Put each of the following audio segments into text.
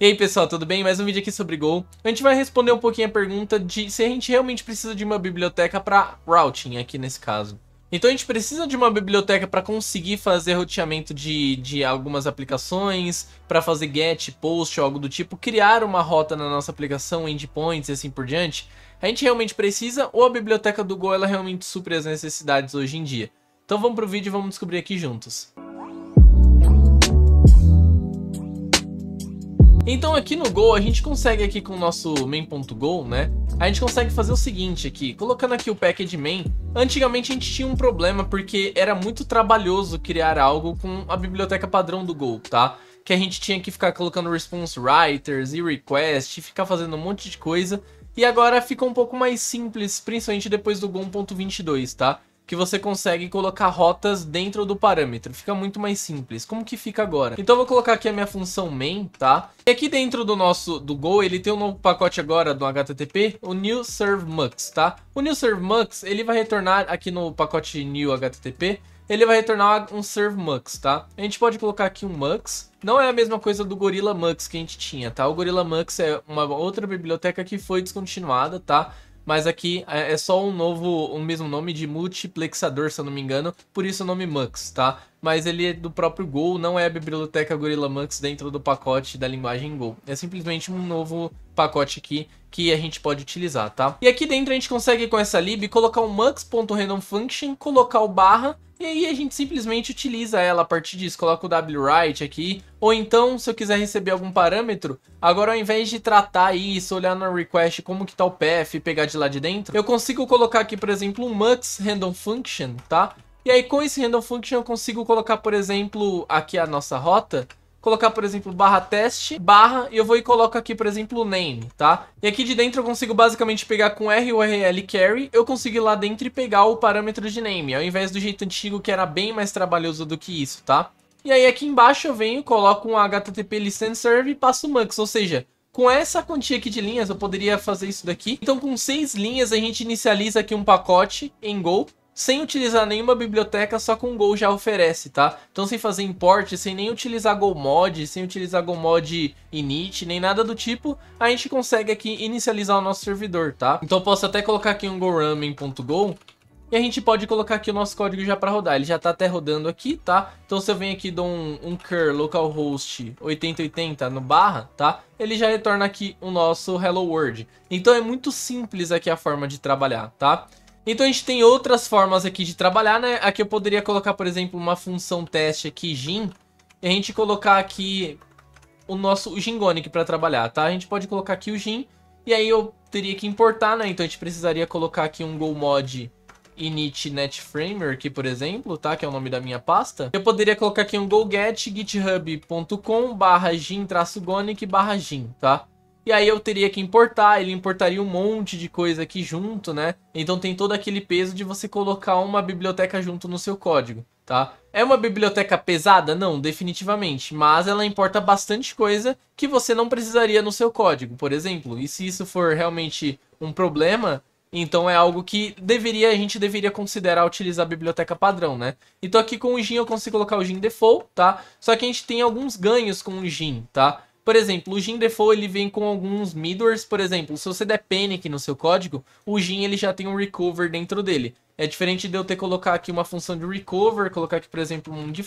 E aí pessoal, tudo bem? Mais um vídeo aqui sobre Go. A gente vai responder um pouquinho a pergunta de se a gente realmente precisa de uma biblioteca para routing aqui nesse caso. Então a gente precisa de uma biblioteca para conseguir fazer roteamento de, de algumas aplicações, para fazer get, post, algo do tipo, criar uma rota na nossa aplicação, endpoints e assim por diante. A gente realmente precisa ou a biblioteca do Go ela realmente supre as necessidades hoje em dia? Então vamos pro vídeo e vamos descobrir aqui juntos. Então aqui no Go, a gente consegue aqui com o nosso main.go, né? A gente consegue fazer o seguinte aqui, colocando aqui o package main, antigamente a gente tinha um problema porque era muito trabalhoso criar algo com a biblioteca padrão do Go, tá? Que a gente tinha que ficar colocando response writers e request, e ficar fazendo um monte de coisa. E agora ficou um pouco mais simples, principalmente depois do Go 1.22, tá? que você consegue colocar rotas dentro do parâmetro. Fica muito mais simples. Como que fica agora? Então eu vou colocar aqui a minha função main, tá? E aqui dentro do nosso do Go, ele tem um novo pacote agora do HTTP, o new serve mux, tá? O new serve mux, ele vai retornar aqui no pacote new HTTP, ele vai retornar um serve mux, tá? A gente pode colocar aqui um mux, não é a mesma coisa do Gorilla Mux que a gente tinha, tá? O Gorilla Mux é uma outra biblioteca que foi descontinuada, tá? mas aqui é, é só um novo, o um mesmo nome de multiplexador, se eu não me engano, por isso o nome Mux, tá? Mas ele é do próprio Go, não é a biblioteca Gorilla Mux dentro do pacote da linguagem Go. É simplesmente um novo pacote aqui que a gente pode utilizar, tá? E aqui dentro a gente consegue com essa lib colocar o mux.randomFunction, colocar o barra e aí a gente simplesmente utiliza ela a partir disso, coloca o write aqui. Ou então, se eu quiser receber algum parâmetro, agora ao invés de tratar isso, olhar na request como que tá o path e pegar de lá de dentro, eu consigo colocar aqui, por exemplo, um mux random function, tá? E aí com esse random function eu consigo colocar, por exemplo, aqui a nossa rota, colocar, por exemplo, barra teste, barra, e eu vou e coloco aqui, por exemplo, name, tá? E aqui de dentro eu consigo basicamente pegar com R URL carry, eu consigo ir lá dentro e pegar o parâmetro de name, ao invés do jeito antigo que era bem mais trabalhoso do que isso, tá? E aí aqui embaixo eu venho, coloco um HTTP listen serve e passo mux, ou seja, com essa quantia aqui de linhas, eu poderia fazer isso daqui. Então, com seis linhas, a gente inicializa aqui um pacote em Go sem utilizar nenhuma biblioteca, só com o Go já oferece, tá? Então sem fazer import, sem nem utilizar GoMod, sem utilizar GoMod init, nem nada do tipo, a gente consegue aqui inicializar o nosso servidor, tá? Então eu posso até colocar aqui um goramen.go e a gente pode colocar aqui o nosso código já para rodar. Ele já está até rodando aqui, tá? Então se eu venho aqui e dou um, um cur localhost 8080 no barra, tá? Ele já retorna aqui o nosso hello world. Então é muito simples aqui a forma de trabalhar, tá? Então a gente tem outras formas aqui de trabalhar, né? Aqui eu poderia colocar, por exemplo, uma função teste aqui, gin, e a gente colocar aqui o nosso gingonic para trabalhar, tá? A gente pode colocar aqui o gin, e aí eu teria que importar, né? Então a gente precisaria colocar aqui um GoMod init netframer aqui, por exemplo, tá? Que é o nome da minha pasta. Eu poderia colocar aqui um goget github.com barra gin traço gonic barra gin, tá? E aí eu teria que importar, ele importaria um monte de coisa aqui junto, né? Então tem todo aquele peso de você colocar uma biblioteca junto no seu código, tá? É uma biblioteca pesada? Não, definitivamente. Mas ela importa bastante coisa que você não precisaria no seu código, por exemplo. E se isso for realmente um problema, então é algo que deveria a gente deveria considerar utilizar a biblioteca padrão, né? Então aqui com o Gin eu consigo colocar o Gin default, tá? Só que a gente tem alguns ganhos com o Gin, tá? Por exemplo, o Gin Default ele vem com alguns middlers, por exemplo, se você der Panic no seu código, o Gin ele já tem um recover dentro dele. É diferente de eu ter que colocar aqui uma função de recover, colocar aqui, por exemplo, um de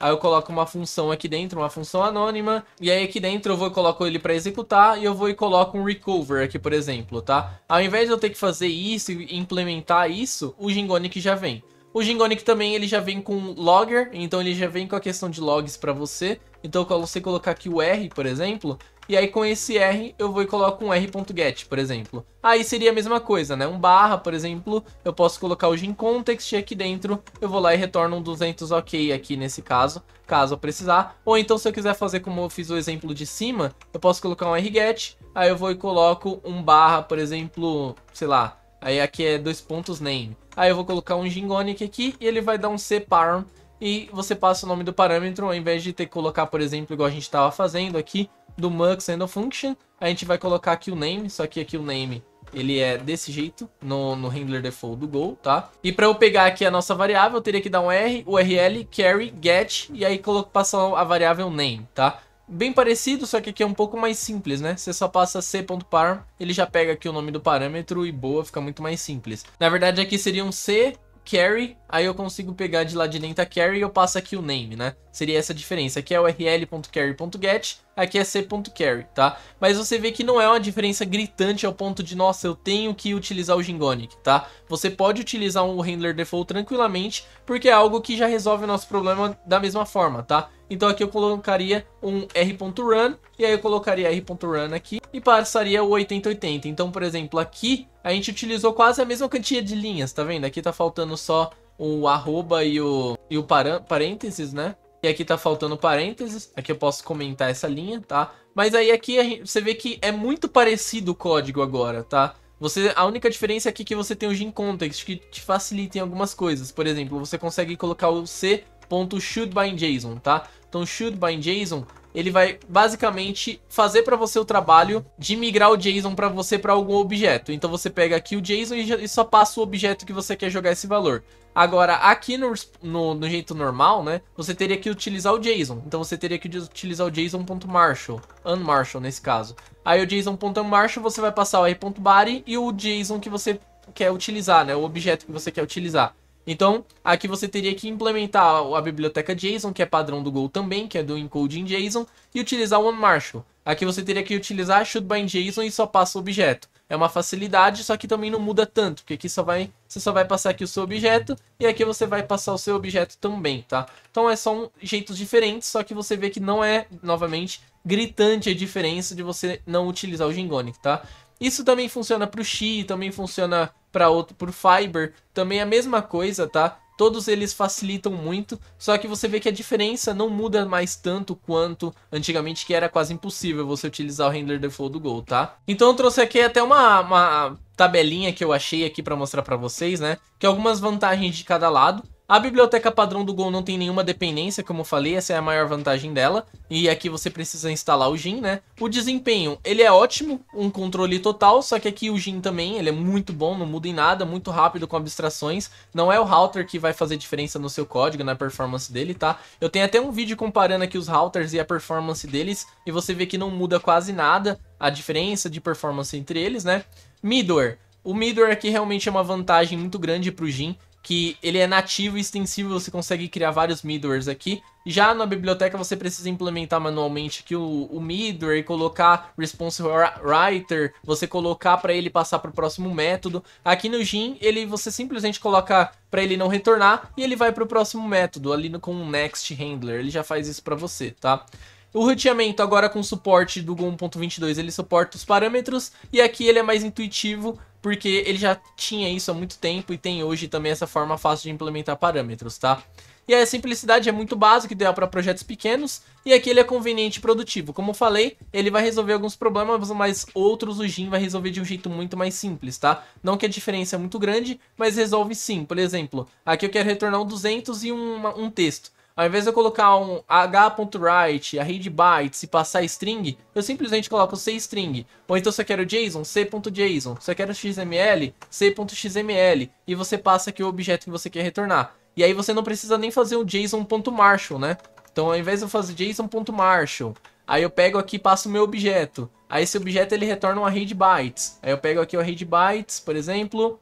aí eu coloco uma função aqui dentro, uma função anônima, e aí aqui dentro eu vou coloco ele para executar e eu vou e coloco um recover aqui, por exemplo, tá? Ao invés de eu ter que fazer isso e implementar isso, o Gingonic já vem. O Gingonic também ele já vem com logger, então ele já vem com a questão de logs para você. Então eu sei colocar aqui o R, por exemplo, e aí com esse R eu vou e coloco um r.get, por exemplo. Aí seria a mesma coisa, né? Um barra, por exemplo, eu posso colocar o gcontext aqui dentro eu vou lá e retorno um 200 ok aqui nesse caso, caso eu precisar. Ou então se eu quiser fazer como eu fiz o exemplo de cima, eu posso colocar um rget, aí eu vou e coloco um barra, por exemplo, sei lá, aí aqui é dois pontos name. Aí eu vou colocar um gingonic aqui e ele vai dar um separm e você passa o nome do parâmetro, ao invés de ter que colocar, por exemplo, igual a gente estava fazendo aqui, do mux handle function, a gente vai colocar aqui o name, só que aqui o name ele é desse jeito, no, no handler default do Go, tá? E para eu pegar aqui a nossa variável, eu teria que dar um R, URL, carry, get, e aí passar a variável name, tá? Bem parecido, só que aqui é um pouco mais simples, né? Você só passa c.parm, ele já pega aqui o nome do parâmetro e boa, fica muito mais simples. Na verdade aqui seria um c carry, aí eu consigo pegar de lá de dentro a carry e eu passo aqui o name, né? Seria essa a diferença. Aqui é url.carry.get aqui é C.carry, tá? Mas você vê que não é uma diferença gritante ao ponto de, nossa, eu tenho que utilizar o Gingonic, tá? Você pode utilizar um handler default tranquilamente, porque é algo que já resolve o nosso problema da mesma forma, tá? Então aqui eu colocaria um r.run, e aí eu colocaria r.run aqui e passaria o 8080. Então, por exemplo, aqui a gente utilizou quase a mesma quantia de linhas, tá vendo? Aqui tá faltando só o arroba e o, e o parênteses, né? E aqui tá faltando parênteses, aqui eu posso comentar essa linha, tá? Mas aí aqui gente, você vê que é muito parecido o código agora, tá? Você, a única diferença aqui é que você tem o gin context, que te facilita em algumas coisas. Por exemplo, você consegue colocar o c.shouldbindJSON, tá? Então, shouldbindJSON ele vai basicamente fazer para você o trabalho de migrar o JSON para você para algum objeto. Então você pega aqui o JSON e só passa o objeto que você quer jogar esse valor. Agora, aqui no, no, no jeito normal, né, você teria que utilizar o JSON. Então você teria que utilizar o JSON.marshal, unmarshal nesse caso. Aí o JSON.unmarshal você vai passar o r.body e o JSON que você quer utilizar, né, o objeto que você quer utilizar. Então, aqui você teria que implementar a biblioteca JSON, que é padrão do Go também, que é do encoding JSON, e utilizar o OneMarshal. Aqui você teria que utilizar shouldBindJSON e só passa o objeto. É uma facilidade, só que também não muda tanto, porque aqui só vai, você só vai passar aqui o seu objeto e aqui você vai passar o seu objeto também, tá? Então é só um jeitos diferentes, só que você vê que não é, novamente, gritante a diferença de você não utilizar o Gingonic, tá? Isso também funciona para o Xi, também funciona para outro, para o Fiber, também é a mesma coisa, tá? Todos eles facilitam muito, só que você vê que a diferença não muda mais tanto quanto antigamente que era quase impossível você utilizar o Render Default do Gol, tá? Então eu trouxe aqui até uma, uma tabelinha que eu achei aqui para mostrar para vocês, né? Que é algumas vantagens de cada lado. A biblioteca padrão do Go não tem nenhuma dependência, como eu falei, essa é a maior vantagem dela. E aqui você precisa instalar o Gin, né? O desempenho, ele é ótimo, um controle total, só que aqui o Gin também, ele é muito bom, não muda em nada, muito rápido com abstrações. Não é o router que vai fazer diferença no seu código, na performance dele, tá? Eu tenho até um vídeo comparando aqui os routers e a performance deles, e você vê que não muda quase nada a diferença de performance entre eles, né? Midor, o Midor aqui realmente é uma vantagem muito grande para o Jin que ele é nativo e extensível, você consegue criar vários middlewares aqui. Já na biblioteca você precisa implementar manualmente aqui o, o middleware, colocar response writer, você colocar para ele passar para o próximo método. Aqui no Gin, ele você simplesmente coloca para ele não retornar e ele vai para o próximo método, ali no, com o next handler, ele já faz isso para você, tá? O roteamento agora com suporte do 1.22, ele suporta os parâmetros e aqui ele é mais intuitivo, porque ele já tinha isso há muito tempo e tem hoje também essa forma fácil de implementar parâmetros, tá? E a simplicidade é muito básica, ideal para projetos pequenos, e aqui ele é conveniente e produtivo. Como falei, ele vai resolver alguns problemas, mas outros o GIM vai resolver de um jeito muito mais simples, tá? Não que a diferença é muito grande, mas resolve sim. Por exemplo, aqui eu quero retornar um 200 e um, um texto. Ao invés de eu colocar um h.write, a read bytes e passar string, eu simplesmente coloco c string. Ou então se eu quero JSON, c.json. Se eu quero XML, c.xml. E você passa aqui o objeto que você quer retornar. E aí você não precisa nem fazer um JSON.marshall, né? Então ao invés de eu fazer JSON.marshall, aí eu pego aqui e passo o meu objeto. Aí esse objeto ele retorna uma read bytes. Aí eu pego aqui o read bytes, por exemplo,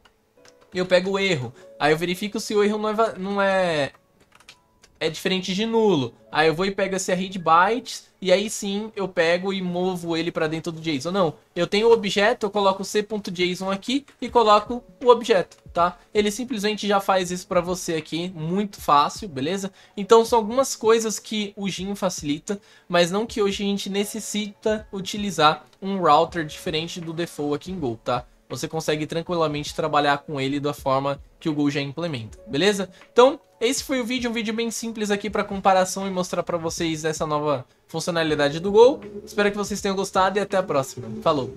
e eu pego o erro. Aí eu verifico se o erro não é, não é é diferente de nulo. Aí eu vou e pego esse array de bytes e aí sim eu pego e movo ele para dentro do JSON. Não, eu tenho o objeto, eu coloco o c.json aqui e coloco o objeto, tá? Ele simplesmente já faz isso para você aqui, muito fácil, beleza? Então são algumas coisas que o GIM facilita, mas não que hoje a gente necessita utilizar um router diferente do default aqui em Go, tá? você consegue tranquilamente trabalhar com ele da forma que o Go já implementa, beleza? Então, esse foi o vídeo, um vídeo bem simples aqui para comparação e mostrar para vocês essa nova funcionalidade do Go. Espero que vocês tenham gostado e até a próxima. Falou!